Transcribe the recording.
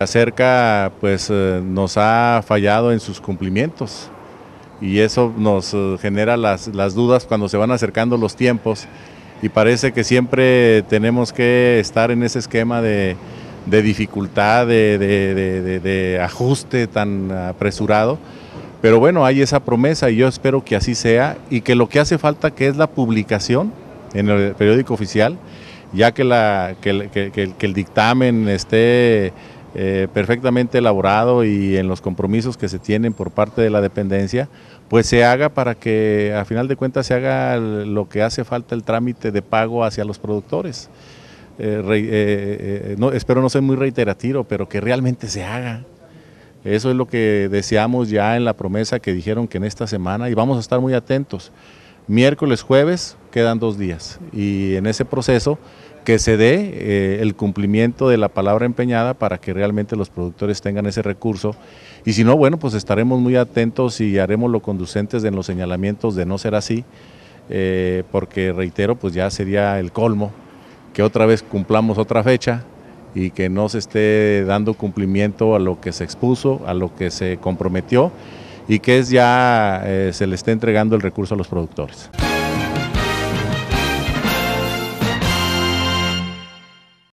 Acerca pues eh, nos ha fallado en sus cumplimientos y eso nos eh, genera las, dudas cuando se van acercando los tiempos y parece que siempre tenemos que estar en ese esquema de, dificultad, de, ajuste tan apresurado. Pero bueno, hay esa promesa y yo espero que así sea y que lo que hace falta que es la publicación en el periódico oficial, ya que, la, que el dictamen esté eh, perfectamente elaborado y en los compromisos que se tienen por parte de la dependencia, pues se haga para que a final de cuentas se haga lo que hace falta el trámite de pago hacia los productores. Eh, eh, espero no ser muy reiterativo, pero que realmente se haga. Eso es lo que deseamos ya en la promesa que dijeron que en esta semana y vamos a estar muy atentos. Miércoles, jueves, quedan dos días y en ese proceso que se dé eh, el cumplimiento de la palabra empeñada para que realmente los productores tengan ese recurso y si no, bueno, pues estaremos muy atentos y haremos lo conducentes en los señalamientos de no ser así, eh, porque reitero, pues ya sería el colmo que otra vez cumplamos otra fecha y que no se esté dando cumplimiento a lo que se expuso, a lo que se comprometió y que es ya eh, se le esté entregando el recurso a los productores.